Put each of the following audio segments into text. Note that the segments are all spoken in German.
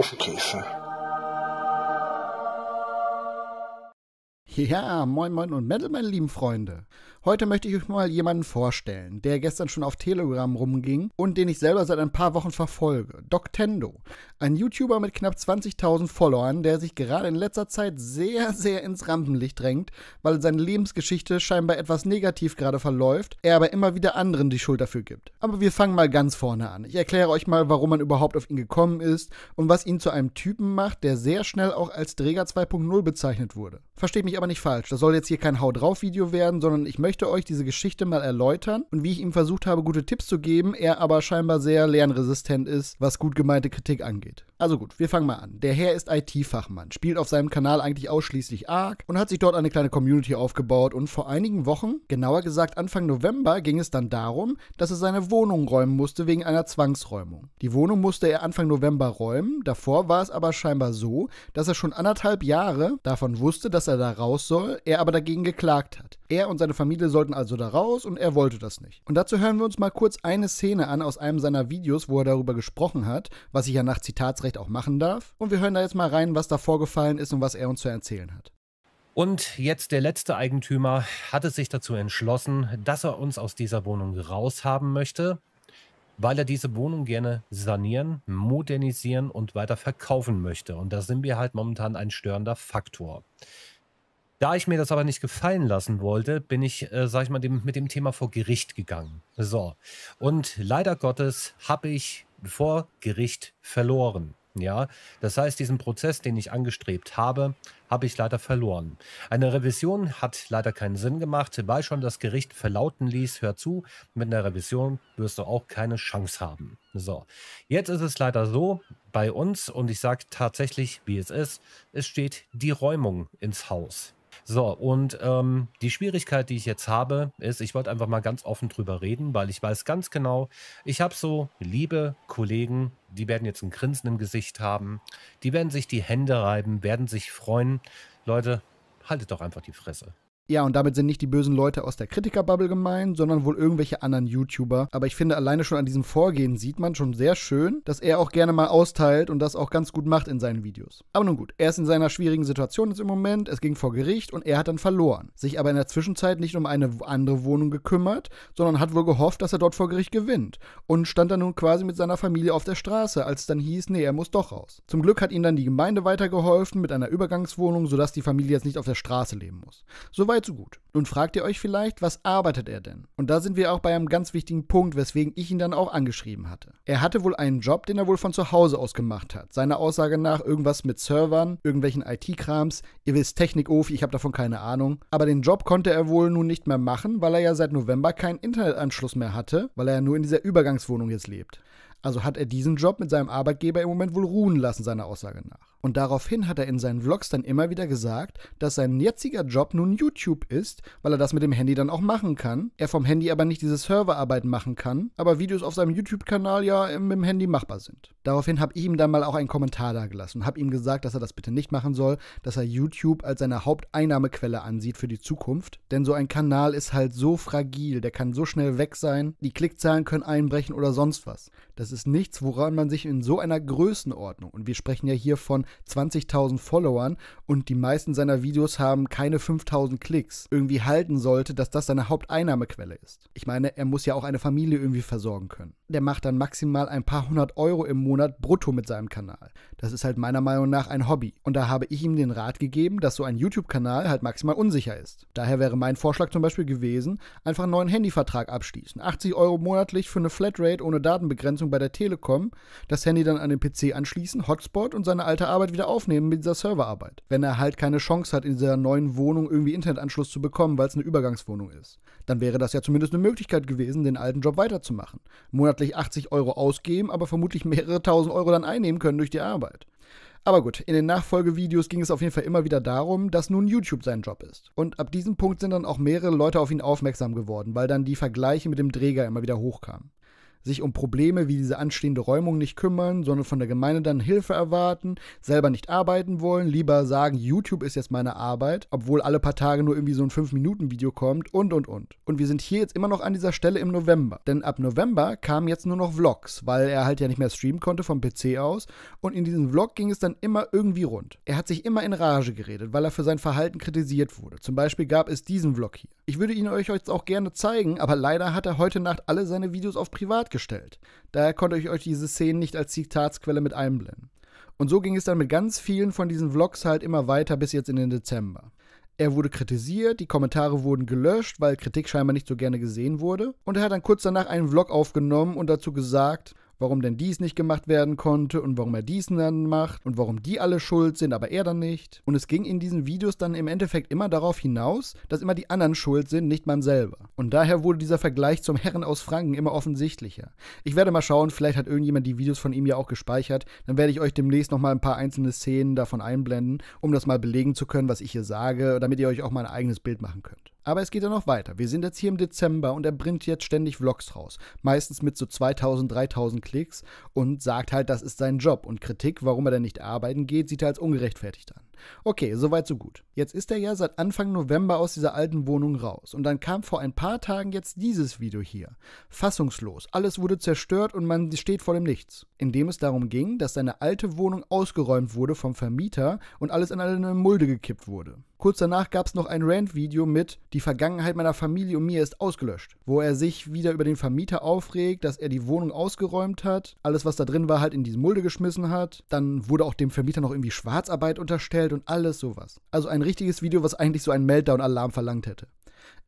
Ofenkäse. Ja, moin moin und Metal, meine lieben Freunde. Heute möchte ich euch mal jemanden vorstellen, der gestern schon auf Telegram rumging und den ich selber seit ein paar Wochen verfolge. Doctendo, ein YouTuber mit knapp 20.000 Followern, der sich gerade in letzter Zeit sehr, sehr ins Rampenlicht drängt, weil seine Lebensgeschichte scheinbar etwas negativ gerade verläuft, er aber immer wieder anderen die Schuld dafür gibt. Aber wir fangen mal ganz vorne an. Ich erkläre euch mal, warum man überhaupt auf ihn gekommen ist und was ihn zu einem Typen macht, der sehr schnell auch als Träger 2.0 bezeichnet wurde. Versteht mich aber nicht falsch, das soll jetzt hier kein Hau drauf Video werden, sondern ich möchte möchte euch diese Geschichte mal erläutern und wie ich ihm versucht habe, gute Tipps zu geben, er aber scheinbar sehr lernresistent ist, was gut gemeinte Kritik angeht. Also gut, wir fangen mal an. Der Herr ist IT-Fachmann, spielt auf seinem Kanal eigentlich ausschließlich ARK und hat sich dort eine kleine Community aufgebaut und vor einigen Wochen, genauer gesagt Anfang November, ging es dann darum, dass er seine Wohnung räumen musste wegen einer Zwangsräumung. Die Wohnung musste er Anfang November räumen, davor war es aber scheinbar so, dass er schon anderthalb Jahre davon wusste, dass er da raus soll, er aber dagegen geklagt hat. Er und seine Familie Viele sollten also da raus und er wollte das nicht. Und dazu hören wir uns mal kurz eine Szene an aus einem seiner Videos, wo er darüber gesprochen hat, was ich ja nach Zitatsrecht auch machen darf. Und wir hören da jetzt mal rein, was da vorgefallen ist und was er uns zu erzählen hat. Und jetzt der letzte Eigentümer hat es sich dazu entschlossen, dass er uns aus dieser Wohnung raushaben möchte, weil er diese Wohnung gerne sanieren, modernisieren und weiter verkaufen möchte. Und da sind wir halt momentan ein störender Faktor. Da ich mir das aber nicht gefallen lassen wollte, bin ich, äh, sag ich mal, dem, mit dem Thema vor Gericht gegangen. So. Und leider Gottes habe ich vor Gericht verloren. Ja, das heißt, diesen Prozess, den ich angestrebt habe, habe ich leider verloren. Eine Revision hat leider keinen Sinn gemacht, weil schon das Gericht verlauten ließ, hör zu, mit einer Revision wirst du auch keine Chance haben. So, jetzt ist es leider so bei uns und ich sage tatsächlich, wie es ist, es steht die Räumung ins Haus. So, und ähm, die Schwierigkeit, die ich jetzt habe, ist, ich wollte einfach mal ganz offen drüber reden, weil ich weiß ganz genau, ich habe so liebe Kollegen, die werden jetzt ein Grinsen im Gesicht haben, die werden sich die Hände reiben, werden sich freuen. Leute, haltet doch einfach die Fresse. Ja, und damit sind nicht die bösen Leute aus der Kritikerbubble gemeint, sondern wohl irgendwelche anderen YouTuber. Aber ich finde, alleine schon an diesem Vorgehen sieht man schon sehr schön, dass er auch gerne mal austeilt und das auch ganz gut macht in seinen Videos. Aber nun gut, er ist in seiner schwierigen Situation jetzt im Moment, es ging vor Gericht und er hat dann verloren. Sich aber in der Zwischenzeit nicht um eine andere Wohnung gekümmert, sondern hat wohl gehofft, dass er dort vor Gericht gewinnt. Und stand dann nun quasi mit seiner Familie auf der Straße, als es dann hieß, nee, er muss doch raus. Zum Glück hat ihm dann die Gemeinde weitergeholfen mit einer Übergangswohnung, sodass die Familie jetzt nicht auf der Straße leben muss. Soweit Soweit so gut. Nun fragt ihr euch vielleicht, was arbeitet er denn? Und da sind wir auch bei einem ganz wichtigen Punkt, weswegen ich ihn dann auch angeschrieben hatte. Er hatte wohl einen Job, den er wohl von zu Hause aus gemacht hat. Seiner Aussage nach irgendwas mit Servern, irgendwelchen IT-Krams. Ihr wisst, Technik-Ofi, ich habe davon keine Ahnung. Aber den Job konnte er wohl nun nicht mehr machen, weil er ja seit November keinen Internetanschluss mehr hatte, weil er ja nur in dieser Übergangswohnung jetzt lebt. Also hat er diesen Job mit seinem Arbeitgeber im Moment wohl ruhen lassen, seiner Aussage nach. Und daraufhin hat er in seinen Vlogs dann immer wieder gesagt, dass sein jetziger Job nun YouTube ist, weil er das mit dem Handy dann auch machen kann. Er vom Handy aber nicht diese Serverarbeit machen kann, aber Videos auf seinem YouTube-Kanal ja mit dem Handy machbar sind. Daraufhin habe ich ihm dann mal auch einen Kommentar da und habe ihm gesagt, dass er das bitte nicht machen soll, dass er YouTube als seine Haupteinnahmequelle ansieht für die Zukunft. Denn so ein Kanal ist halt so fragil, der kann so schnell weg sein, die Klickzahlen können einbrechen oder sonst was. Das ist nichts, woran man sich in so einer Größenordnung, und wir sprechen ja hier von 20.000 Followern und die meisten seiner Videos haben keine 5.000 Klicks, irgendwie halten sollte, dass das seine Haupteinnahmequelle ist. Ich meine, er muss ja auch eine Familie irgendwie versorgen können. Der macht dann maximal ein paar hundert Euro im Monat brutto mit seinem Kanal. Das ist halt meiner Meinung nach ein Hobby. Und da habe ich ihm den Rat gegeben, dass so ein YouTube-Kanal halt maximal unsicher ist. Daher wäre mein Vorschlag zum Beispiel gewesen, einfach einen neuen Handyvertrag abschließen. 80 Euro monatlich für eine Flatrate ohne Datenbegrenzung bei der Telekom, das Handy dann an den PC anschließen, Hotspot und seine alte Arbeit Arbeit wieder aufnehmen mit dieser Serverarbeit, wenn er halt keine Chance hat, in dieser neuen Wohnung irgendwie Internetanschluss zu bekommen, weil es eine Übergangswohnung ist. Dann wäre das ja zumindest eine Möglichkeit gewesen, den alten Job weiterzumachen. Monatlich 80 Euro ausgeben, aber vermutlich mehrere tausend Euro dann einnehmen können durch die Arbeit. Aber gut, in den Nachfolgevideos ging es auf jeden Fall immer wieder darum, dass nun YouTube sein Job ist. Und ab diesem Punkt sind dann auch mehrere Leute auf ihn aufmerksam geworden, weil dann die Vergleiche mit dem Dräger immer wieder hochkamen sich um Probleme wie diese anstehende Räumung nicht kümmern, sondern von der Gemeinde dann Hilfe erwarten, selber nicht arbeiten wollen, lieber sagen, YouTube ist jetzt meine Arbeit, obwohl alle paar Tage nur irgendwie so ein 5-Minuten-Video kommt und und und. Und wir sind hier jetzt immer noch an dieser Stelle im November. Denn ab November kamen jetzt nur noch Vlogs, weil er halt ja nicht mehr streamen konnte vom PC aus. Und in diesem Vlog ging es dann immer irgendwie rund. Er hat sich immer in Rage geredet, weil er für sein Verhalten kritisiert wurde. Zum Beispiel gab es diesen Vlog hier. Ich würde ihn euch jetzt auch gerne zeigen, aber leider hat er heute Nacht alle seine Videos auf Privat bereitgestellt. Daher konnte ich euch diese Szenen nicht als Zitatsquelle mit einblenden. Und so ging es dann mit ganz vielen von diesen Vlogs halt immer weiter bis jetzt in den Dezember. Er wurde kritisiert, die Kommentare wurden gelöscht, weil Kritik scheinbar nicht so gerne gesehen wurde. Und er hat dann kurz danach einen Vlog aufgenommen und dazu gesagt, warum denn dies nicht gemacht werden konnte und warum er dies dann macht und warum die alle schuld sind, aber er dann nicht. Und es ging in diesen Videos dann im Endeffekt immer darauf hinaus, dass immer die anderen schuld sind, nicht man selber. Und daher wurde dieser Vergleich zum Herren aus Franken immer offensichtlicher. Ich werde mal schauen, vielleicht hat irgendjemand die Videos von ihm ja auch gespeichert, dann werde ich euch demnächst nochmal ein paar einzelne Szenen davon einblenden, um das mal belegen zu können, was ich hier sage, damit ihr euch auch mal ein eigenes Bild machen könnt. Aber es geht ja noch weiter. Wir sind jetzt hier im Dezember und er bringt jetzt ständig Vlogs raus. Meistens mit so 2000, 3000 Klicks und sagt halt, das ist sein Job. Und Kritik, warum er denn nicht arbeiten geht, sieht er als ungerechtfertigt an. Okay, soweit so gut. Jetzt ist er ja seit Anfang November aus dieser alten Wohnung raus und dann kam vor ein paar Tagen jetzt dieses Video hier. Fassungslos, alles wurde zerstört und man steht vor dem Nichts. In dem es darum ging, dass seine alte Wohnung ausgeräumt wurde vom Vermieter und alles in eine Mulde gekippt wurde. Kurz danach gab es noch ein Rant-Video mit Die Vergangenheit meiner Familie und mir ist ausgelöscht, wo er sich wieder über den Vermieter aufregt, dass er die Wohnung ausgeräumt hat, alles was da drin war halt in diese Mulde geschmissen hat, dann wurde auch dem Vermieter noch irgendwie Schwarzarbeit unterstellt und alles sowas. Also ein richtiges Video, was eigentlich so einen Meltdown-Alarm verlangt hätte.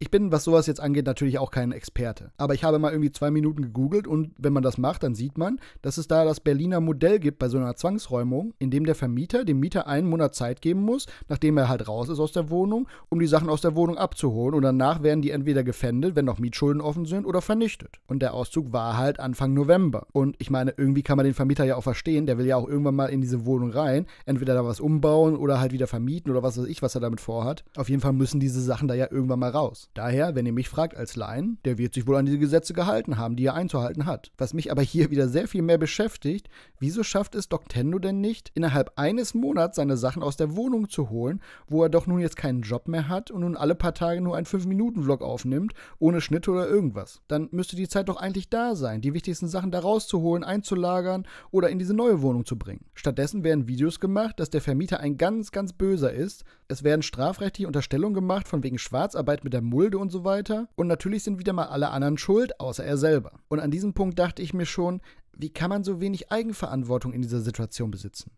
Ich bin, was sowas jetzt angeht, natürlich auch kein Experte. Aber ich habe mal irgendwie zwei Minuten gegoogelt und wenn man das macht, dann sieht man, dass es da das Berliner Modell gibt bei so einer Zwangsräumung, in dem der Vermieter dem Mieter einen Monat Zeit geben muss, nachdem er halt raus ist aus der Wohnung, um die Sachen aus der Wohnung abzuholen. Und danach werden die entweder gefändet, wenn noch Mietschulden offen sind, oder vernichtet. Und der Auszug war halt Anfang November. Und ich meine, irgendwie kann man den Vermieter ja auch verstehen, der will ja auch irgendwann mal in diese Wohnung rein, entweder da was umbauen oder halt wieder vermieten oder was weiß ich, was er damit vorhat. Auf jeden Fall müssen diese Sachen da ja irgendwann mal raus. Daher, wenn ihr mich fragt als Laien, der wird sich wohl an diese Gesetze gehalten haben, die er einzuhalten hat. Was mich aber hier wieder sehr viel mehr beschäftigt, wieso schafft es Doctendo denn nicht, innerhalb eines Monats seine Sachen aus der Wohnung zu holen, wo er doch nun jetzt keinen Job mehr hat und nun alle paar Tage nur einen 5-Minuten-Vlog aufnimmt, ohne Schnitte oder irgendwas? Dann müsste die Zeit doch eigentlich da sein, die wichtigsten Sachen da rauszuholen, einzulagern oder in diese neue Wohnung zu bringen. Stattdessen werden Videos gemacht, dass der Vermieter ein ganz, ganz böser ist. Es werden strafrechtliche Unterstellungen gemacht von wegen Schwarzarbeit mit der Mulde und so weiter. Und natürlich sind wieder mal alle anderen schuld, außer er selber. Und an diesem Punkt dachte ich mir schon, wie kann man so wenig Eigenverantwortung in dieser Situation besitzen?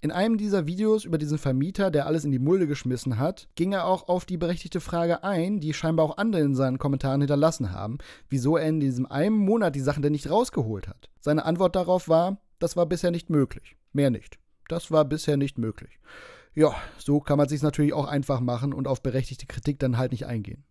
In einem dieser Videos über diesen Vermieter, der alles in die Mulde geschmissen hat, ging er auch auf die berechtigte Frage ein, die scheinbar auch andere in seinen Kommentaren hinterlassen haben, wieso er in diesem einen Monat die Sachen denn nicht rausgeholt hat. Seine Antwort darauf war, das war bisher nicht möglich. Mehr nicht. Das war bisher nicht möglich. Ja, so kann man sich natürlich auch einfach machen und auf berechtigte Kritik dann halt nicht eingehen.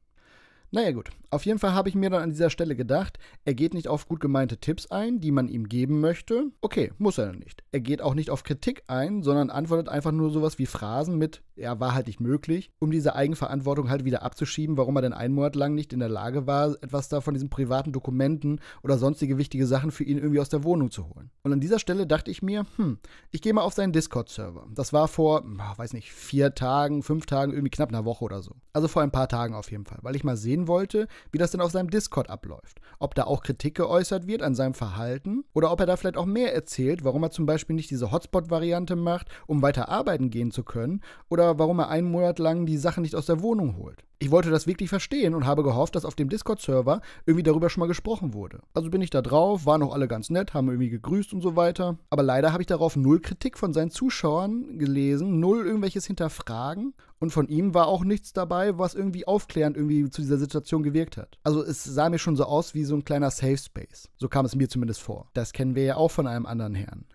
Naja gut, auf jeden Fall habe ich mir dann an dieser Stelle gedacht, er geht nicht auf gut gemeinte Tipps ein, die man ihm geben möchte. Okay, muss er dann nicht. Er geht auch nicht auf Kritik ein, sondern antwortet einfach nur sowas wie Phrasen mit, ja, war halt nicht möglich, um diese Eigenverantwortung halt wieder abzuschieben, warum er denn einen Monat lang nicht in der Lage war, etwas da von diesen privaten Dokumenten oder sonstige wichtige Sachen für ihn irgendwie aus der Wohnung zu holen. Und an dieser Stelle dachte ich mir, hm, ich gehe mal auf seinen Discord-Server. Das war vor, hm, weiß nicht, vier Tagen, fünf Tagen, irgendwie knapp einer Woche oder so. Also vor ein paar Tagen auf jeden Fall, weil ich mal sehen sehen wollte, wie das denn auf seinem Discord abläuft. Ob da auch Kritik geäußert wird an seinem Verhalten oder ob er da vielleicht auch mehr erzählt, warum er zum Beispiel nicht diese Hotspot-Variante macht, um weiter arbeiten gehen zu können oder warum er einen Monat lang die Sachen nicht aus der Wohnung holt. Ich wollte das wirklich verstehen und habe gehofft, dass auf dem Discord-Server irgendwie darüber schon mal gesprochen wurde. Also bin ich da drauf, waren auch alle ganz nett, haben irgendwie gegrüßt und so weiter. Aber leider habe ich darauf null Kritik von seinen Zuschauern gelesen, null irgendwelches Hinterfragen. Und von ihm war auch nichts dabei, was irgendwie aufklärend irgendwie zu dieser Situation gewirkt hat. Also es sah mir schon so aus wie so ein kleiner Safe Space. So kam es mir zumindest vor. Das kennen wir ja auch von einem anderen Herrn.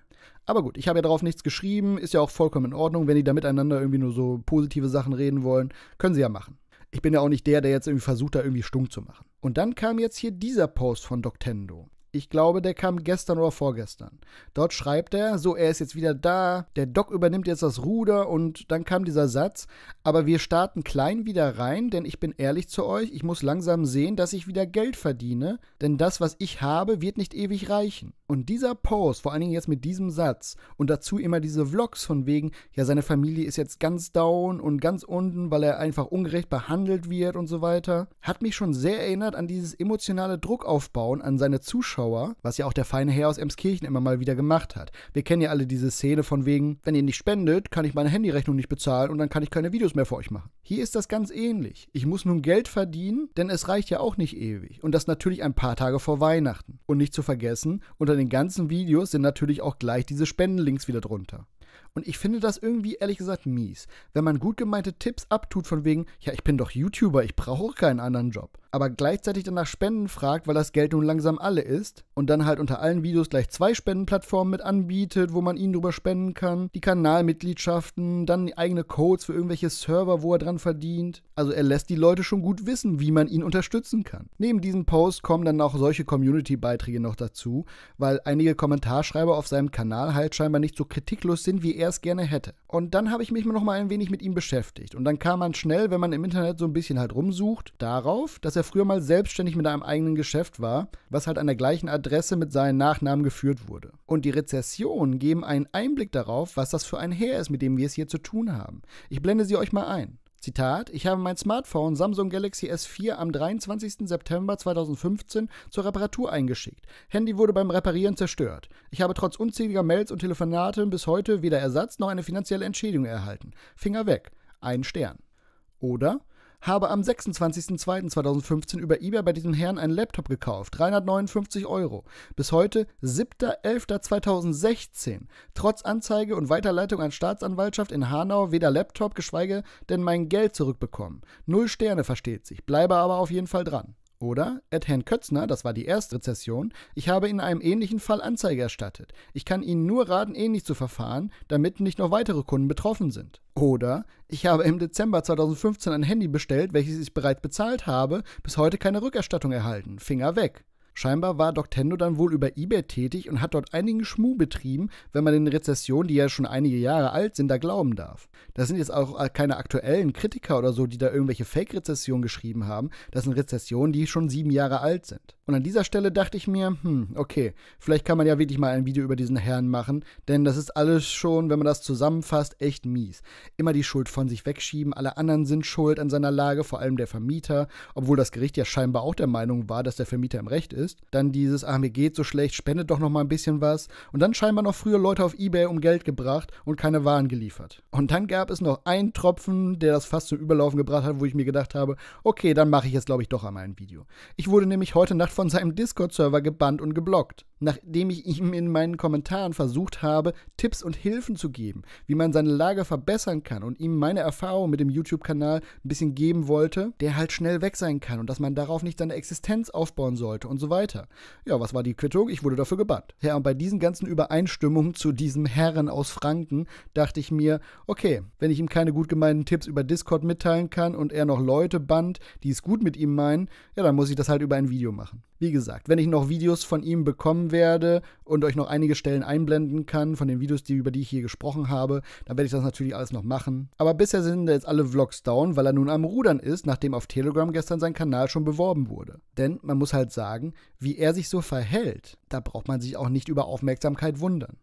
Aber gut, ich habe ja darauf nichts geschrieben, ist ja auch vollkommen in Ordnung, wenn die da miteinander irgendwie nur so positive Sachen reden wollen, können sie ja machen ich bin ja auch nicht der, der jetzt irgendwie versucht, da irgendwie stumm zu machen. Und dann kam jetzt hier dieser Post von Doctendo. Ich glaube, der kam gestern oder vorgestern. Dort schreibt er, so, er ist jetzt wieder da, der Doc übernimmt jetzt das Ruder und dann kam dieser Satz, aber wir starten klein wieder rein, denn ich bin ehrlich zu euch, ich muss langsam sehen, dass ich wieder Geld verdiene, denn das, was ich habe, wird nicht ewig reichen. Und dieser Post, vor allen Dingen jetzt mit diesem Satz und dazu immer diese Vlogs von wegen, ja, seine Familie ist jetzt ganz down und ganz unten, weil er einfach ungerecht behandelt wird und so weiter, hat mich schon sehr erinnert an dieses emotionale Druckaufbauen an seine Zuschauer, was ja auch der feine Herr aus Emskirchen immer mal wieder gemacht hat. Wir kennen ja alle diese Szene von wegen, wenn ihr nicht spendet, kann ich meine Handyrechnung nicht bezahlen und dann kann ich keine Videos mehr für euch machen. Hier ist das ganz ähnlich. Ich muss nun Geld verdienen, denn es reicht ja auch nicht ewig. Und das natürlich ein paar Tage vor Weihnachten. Und nicht zu vergessen, unter unter den ganzen Videos sind natürlich auch gleich diese Spendenlinks wieder drunter. Und ich finde das irgendwie ehrlich gesagt mies, wenn man gut gemeinte Tipps abtut von wegen, ja, ich bin doch YouTuber, ich brauche keinen anderen Job aber gleichzeitig dann nach Spenden fragt, weil das Geld nun langsam alle ist und dann halt unter allen Videos gleich zwei Spendenplattformen mit anbietet, wo man ihnen drüber spenden kann, die Kanalmitgliedschaften, dann eigene Codes für irgendwelche Server, wo er dran verdient. Also er lässt die Leute schon gut wissen, wie man ihn unterstützen kann. Neben diesem Post kommen dann auch solche Community-Beiträge noch dazu, weil einige Kommentarschreiber auf seinem Kanal halt scheinbar nicht so kritiklos sind, wie er es gerne hätte. Und dann habe ich mich noch mal ein wenig mit ihm beschäftigt und dann kam man schnell, wenn man im Internet so ein bisschen halt rumsucht, darauf, dass er der früher mal selbstständig mit einem eigenen Geschäft war, was halt an der gleichen Adresse mit seinem Nachnamen geführt wurde. Und die Rezessionen geben einen Einblick darauf, was das für ein Heer ist, mit dem wir es hier zu tun haben. Ich blende sie euch mal ein. Zitat, ich habe mein Smartphone Samsung Galaxy S4 am 23. September 2015 zur Reparatur eingeschickt. Handy wurde beim Reparieren zerstört. Ich habe trotz unzähliger Mails und Telefonate bis heute weder Ersatz noch eine finanzielle Entschädigung erhalten. Finger weg. Ein Stern. Oder habe am 26.02.2015 über eBay bei diesem Herrn einen Laptop gekauft, 359 Euro. Bis heute 7.11.2016. Trotz Anzeige und Weiterleitung an Staatsanwaltschaft in Hanau weder Laptop, geschweige denn mein Geld zurückbekommen. Null Sterne versteht sich, bleibe aber auf jeden Fall dran. Oder Ed Herrn Kötzner, das war die erste Rezession, ich habe in einem ähnlichen Fall Anzeige erstattet. Ich kann Ihnen nur raten, ähnlich zu verfahren, damit nicht noch weitere Kunden betroffen sind. Oder ich habe im Dezember 2015 ein Handy bestellt, welches ich bereits bezahlt habe, bis heute keine Rückerstattung erhalten. Finger weg. Scheinbar war Doctendo dann wohl über eBay tätig und hat dort einigen Schmuh betrieben, wenn man den Rezessionen, die ja schon einige Jahre alt sind, da glauben darf. Das sind jetzt auch äh, keine aktuellen Kritiker oder so, die da irgendwelche Fake-Rezessionen geschrieben haben. Das sind Rezessionen, die schon sieben Jahre alt sind. Und an dieser Stelle dachte ich mir, hm, okay, vielleicht kann man ja wirklich mal ein Video über diesen Herrn machen, denn das ist alles schon, wenn man das zusammenfasst, echt mies. Immer die Schuld von sich wegschieben, alle anderen sind schuld an seiner Lage, vor allem der Vermieter, obwohl das Gericht ja scheinbar auch der Meinung war, dass der Vermieter im Recht ist ist. Dann dieses, ah, mir geht so schlecht, spendet doch noch mal ein bisschen was. Und dann scheinbar noch früher Leute auf Ebay um Geld gebracht und keine Waren geliefert. Und dann gab es noch einen Tropfen, der das fast zum Überlaufen gebracht hat, wo ich mir gedacht habe, okay, dann mache ich jetzt, glaube ich, doch einmal ein Video. Ich wurde nämlich heute Nacht von seinem Discord-Server gebannt und geblockt nachdem ich ihm in meinen Kommentaren versucht habe, Tipps und Hilfen zu geben, wie man seine Lage verbessern kann und ihm meine Erfahrung mit dem YouTube-Kanal ein bisschen geben wollte, der halt schnell weg sein kann und dass man darauf nicht seine Existenz aufbauen sollte und so weiter weiter. Ja, was war die Quittung? Ich wurde dafür gebannt. Ja, und bei diesen ganzen Übereinstimmungen zu diesem Herren aus Franken dachte ich mir, okay, wenn ich ihm keine gut gemeinten Tipps über Discord mitteilen kann und er noch Leute bannt, die es gut mit ihm meinen, ja, dann muss ich das halt über ein Video machen. Wie gesagt, wenn ich noch Videos von ihm bekommen werde und euch noch einige Stellen einblenden kann von den Videos, die, über die ich hier gesprochen habe, dann werde ich das natürlich alles noch machen. Aber bisher sind jetzt alle Vlogs down, weil er nun am Rudern ist, nachdem auf Telegram gestern sein Kanal schon beworben wurde. Denn man muss halt sagen, wie er sich so verhält, da braucht man sich auch nicht über Aufmerksamkeit wundern.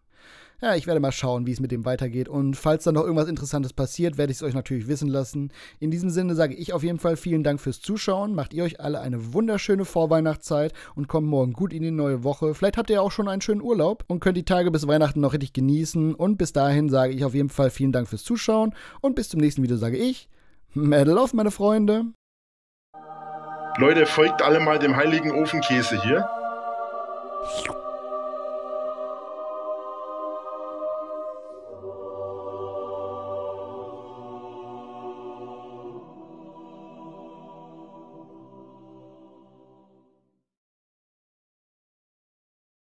Ja, ich werde mal schauen, wie es mit dem weitergeht. Und falls dann noch irgendwas Interessantes passiert, werde ich es euch natürlich wissen lassen. In diesem Sinne sage ich auf jeden Fall vielen Dank fürs Zuschauen. Macht ihr euch alle eine wunderschöne Vorweihnachtszeit und kommt morgen gut in die neue Woche. Vielleicht habt ihr auch schon einen schönen Urlaub und könnt die Tage bis Weihnachten noch richtig genießen. Und bis dahin sage ich auf jeden Fall vielen Dank fürs Zuschauen. Und bis zum nächsten Video sage ich, Medal auf, meine Freunde. Leute, folgt alle mal dem heiligen Ofenkäse hier.